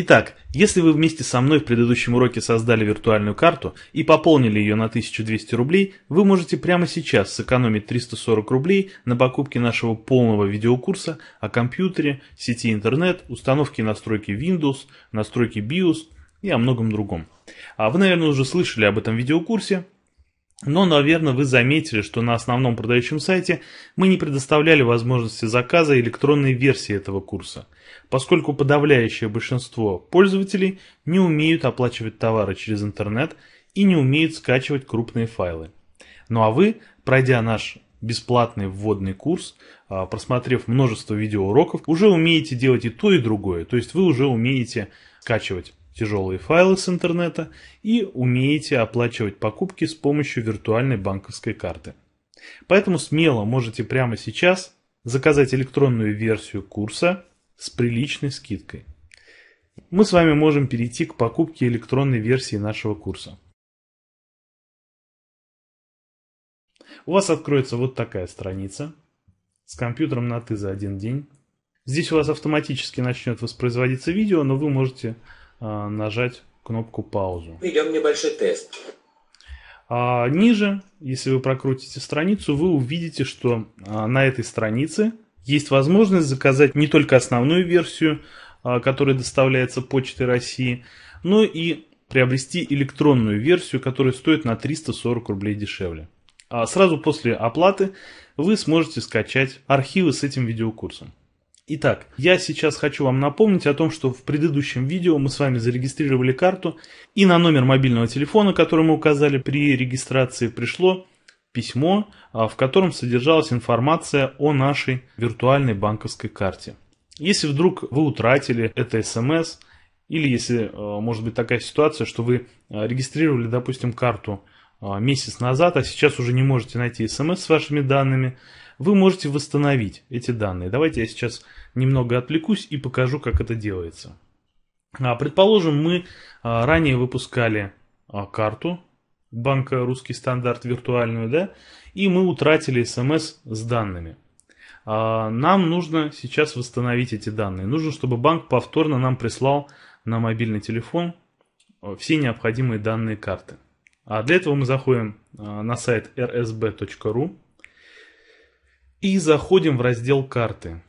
Итак, если вы вместе со мной в предыдущем уроке создали виртуальную карту и пополнили ее на 1200 рублей, вы можете прямо сейчас сэкономить 340 рублей на покупке нашего полного видеокурса о компьютере, сети интернет, установке и настройке Windows, настройке BIOS и о многом другом. А вы, наверное, уже слышали об этом видеокурсе, но, наверное, вы заметили, что на основном продающем сайте мы не предоставляли возможности заказа электронной версии этого курса – поскольку подавляющее большинство пользователей не умеют оплачивать товары через интернет и не умеют скачивать крупные файлы. Ну а вы, пройдя наш бесплатный вводный курс, а, просмотрев множество видеоуроков, уже умеете делать и то, и другое. То есть вы уже умеете скачивать тяжелые файлы с интернета и умеете оплачивать покупки с помощью виртуальной банковской карты. Поэтому смело можете прямо сейчас заказать электронную версию курса с приличной скидкой. Мы с вами можем перейти к покупке электронной версии нашего курса. У вас откроется вот такая страница с компьютером на «ты» за один день. Здесь у вас автоматически начнет воспроизводиться видео, но вы можете э, нажать кнопку «Паузу». Ведем небольшой тест. А ниже, если вы прокрутите страницу, вы увидите, что а, на этой странице есть возможность заказать не только основную версию, а, которая доставляется почтой России, но и приобрести электронную версию, которая стоит на 340 рублей дешевле. А сразу после оплаты вы сможете скачать архивы с этим видеокурсом. Итак, я сейчас хочу вам напомнить о том, что в предыдущем видео мы с вами зарегистрировали карту и на номер мобильного телефона, который мы указали при регистрации, пришло письмо, а, в котором содержалась информация о нашей виртуальной банковской карте. Если вдруг вы утратили это смс, эм или если, а, может быть, такая ситуация, что вы а, регистрировали, допустим, карту месяц назад, а сейчас уже не можете найти смс эм с вашими данными, вы можете восстановить эти данные. Давайте я сейчас немного отвлекусь и покажу, как это делается. Предположим, мы ранее выпускали карту банка «Русский стандарт» виртуальную, да, и мы утратили смс с данными. А, нам нужно сейчас восстановить эти данные. Нужно, чтобы банк повторно нам прислал на мобильный телефон э, все необходимые данные карты. А для этого мы заходим э, на сайт rsb.ru и заходим в раздел «Карты».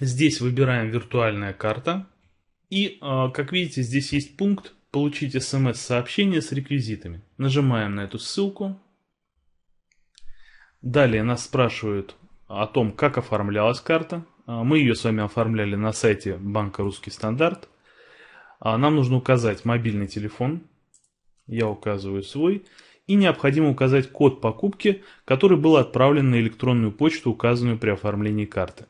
Здесь выбираем «Виртуальная карта». И, э, как видите, здесь есть пункт получить смс-сообщение с реквизитами. Нажимаем на эту ссылку. Далее нас спрашивают о том, как оформлялась карта. А, мы ее с вами оформляли на сайте банка «Русский стандарт». А, нам нужно указать мобильный телефон. Я указываю свой. И необходимо указать код покупки, который был отправлен на электронную почту, указанную при оформлении карты.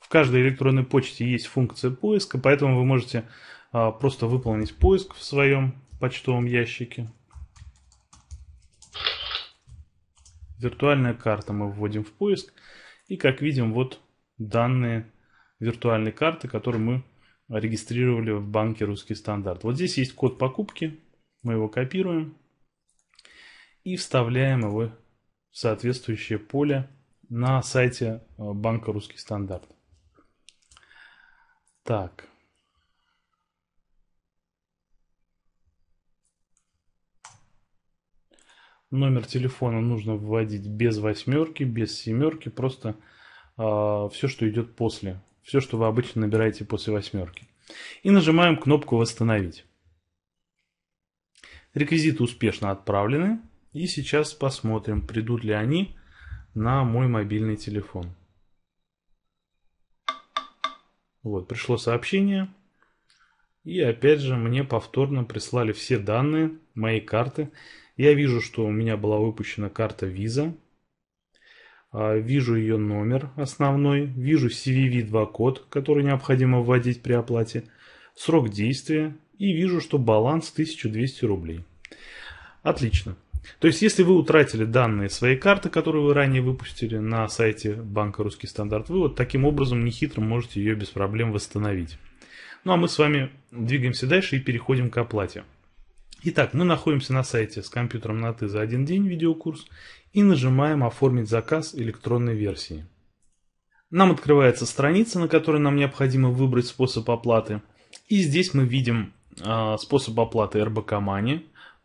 В каждой электронной почте есть функция поиска, поэтому вы можете а, просто выполнить поиск в своем почтовом ящике. Виртуальная карта мы вводим в поиск. И как видим, вот данные виртуальной карты, которые мы регистрировали в банке «Русский стандарт». Вот здесь есть код покупки, мы его копируем и вставляем его в соответствующее поле на сайте а, банка «Русский стандарт». Так, номер телефона нужно вводить без восьмерки, без семерки, просто э, а, все, что идет после, все, что вы обычно набираете после восьмерки. И нажимаем кнопку «Восстановить». Реквизиты успешно отправлены. И сейчас посмотрим, придут ли они на мой мобильный телефон. Вот, пришло сообщение. И опять же, мне повторно прислали все данные моей карты. Я вижу, что у меня была выпущена карта Visa. А, вижу ее номер основной. Вижу CVV2 код, который необходимо вводить при оплате. Срок действия. И вижу, что баланс 1200 рублей. Отлично. То есть, если вы утратили данные своей карты, которую вы ранее выпустили на сайте банка «Русский стандарт», вы вот таким образом нехитрым можете ее без проблем восстановить. Ну а мы с вами двигаемся дальше и переходим к оплате. Итак, мы находимся на сайте с компьютером на «ты» за один день видеокурс и нажимаем «Оформить заказ электронной версии». Нам открывается страница, на которой нам необходимо выбрать способ оплаты. И здесь мы видим э, способ оплаты РБК Мани,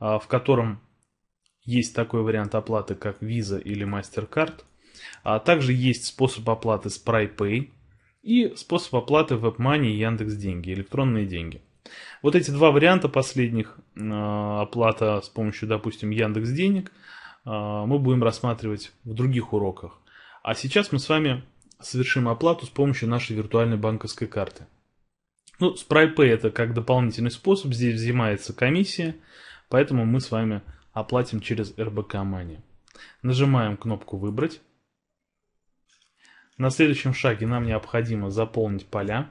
э, в котором есть такой вариант оплаты, как Visa или MasterCard. А также есть способ оплаты с Pay и способ оплаты WebMoney и Яндекс.Деньги, электронные деньги. Вот эти два варианта последних, э, оплата с помощью, допустим, Яндекс Денег, э, мы будем рассматривать в других уроках. А сейчас мы с вами совершим оплату с помощью нашей виртуальной банковской карты. Ну, SpritePay это как дополнительный способ, здесь взимается комиссия, поэтому мы с вами оплатим через РБК Мани. Нажимаем кнопку «Выбрать». На следующем шаге нам необходимо заполнить поля.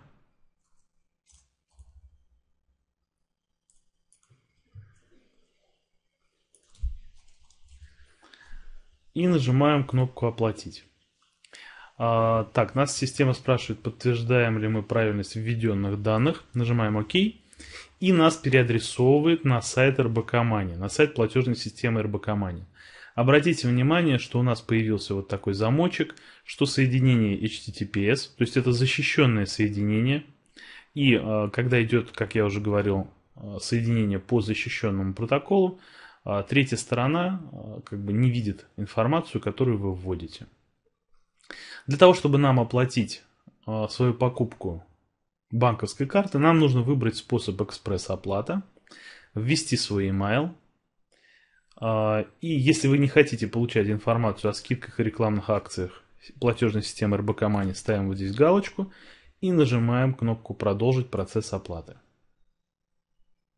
и нажимаем кнопку «Оплатить». А, так, нас система спрашивает, подтверждаем ли мы правильность введенных данных. Нажимаем «Ок». И нас переадресовывает на сайт РБК Мани, на сайт платежной системы РБК Мани. Обратите внимание, что у нас появился вот такой замочек, что соединение HTTPS, то есть это защищенное соединение. И а, когда идет, как я уже говорил, а, соединение по защищенному протоколу, а третья сторона а, как бы не видит информацию, которую вы вводите. Для того, чтобы нам оплатить а, свою покупку банковской карты, нам нужно выбрать способ экспресс-оплата, ввести свой email. И если вы не хотите получать информацию о скидках и рекламных акциях платежной системы РБК Мани, ставим вот здесь галочку и нажимаем кнопку «Продолжить процесс оплаты».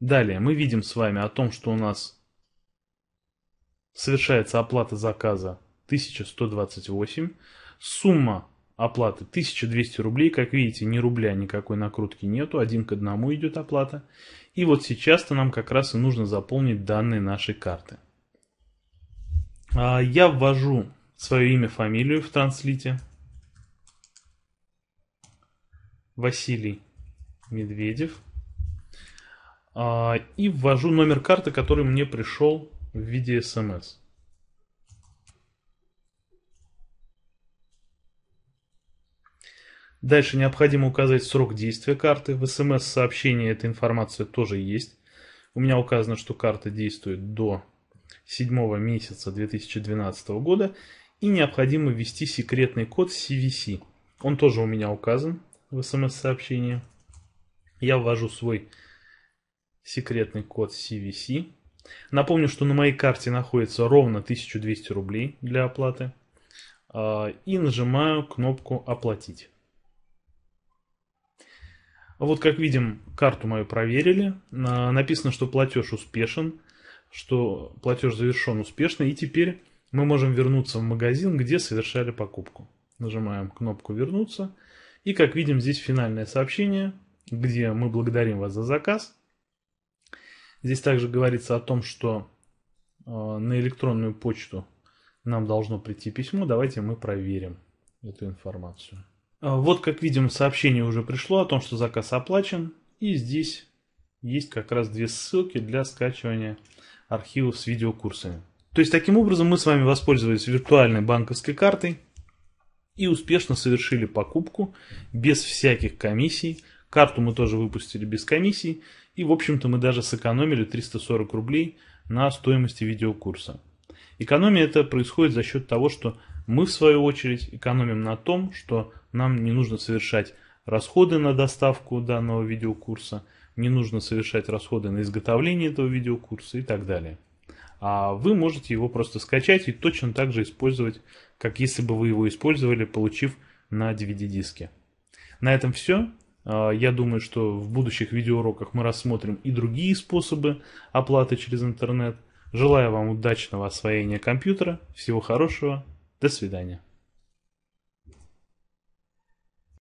Далее мы видим с вами о том, что у нас совершается оплата заказа 1128, сумма оплаты 1200 рублей, как видите, ни рубля никакой накрутки нету, один к одному идет оплата. И вот сейчас-то нам как раз и нужно заполнить данные нашей карты. А, я ввожу свое имя, фамилию в транслите. Василий Медведев. А, и ввожу номер карты, который мне пришел в виде смс. Дальше необходимо указать срок действия карты. В смс-сообщении эта информация тоже есть. У меня указано, что карта действует до 7 месяца 2012 года. И необходимо ввести секретный код CVC. Он тоже у меня указан в смс-сообщении. Я ввожу свой секретный код CVC. Напомню, что на моей карте находится ровно 1200 рублей для оплаты. А, и нажимаю кнопку «Оплатить». Вот как видим, карту мою проверили. А, написано, что платеж успешен, что платеж завершен успешно. И теперь мы можем вернуться в магазин, где совершали покупку. Нажимаем кнопку «Вернуться». И как видим, здесь финальное сообщение, где мы благодарим вас за заказ. Здесь также говорится о том, что э, на электронную почту нам должно прийти письмо. Давайте мы проверим эту информацию. Э, вот, как видим, сообщение уже пришло о том, что заказ оплачен. И здесь есть как раз две ссылки для скачивания архивов с видеокурсами. То есть, таким образом мы с вами воспользовались виртуальной банковской картой и успешно совершили покупку без всяких комиссий. Карту мы тоже выпустили без комиссий. И, в общем-то, мы даже сэкономили 340 рублей на стоимости видеокурса. Экономия это происходит за счет того, что мы, в свою очередь, экономим на том, что нам не нужно совершать расходы на доставку данного видеокурса, не нужно совершать расходы на изготовление этого видеокурса и так далее. А вы можете его просто скачать и точно так же использовать, как если бы вы его использовали, получив на DVD-диске. На этом все. А, я думаю, что в будущих видеоуроках мы рассмотрим и другие способы оплаты через интернет. Желаю вам удачного освоения компьютера, всего хорошего, до свидания.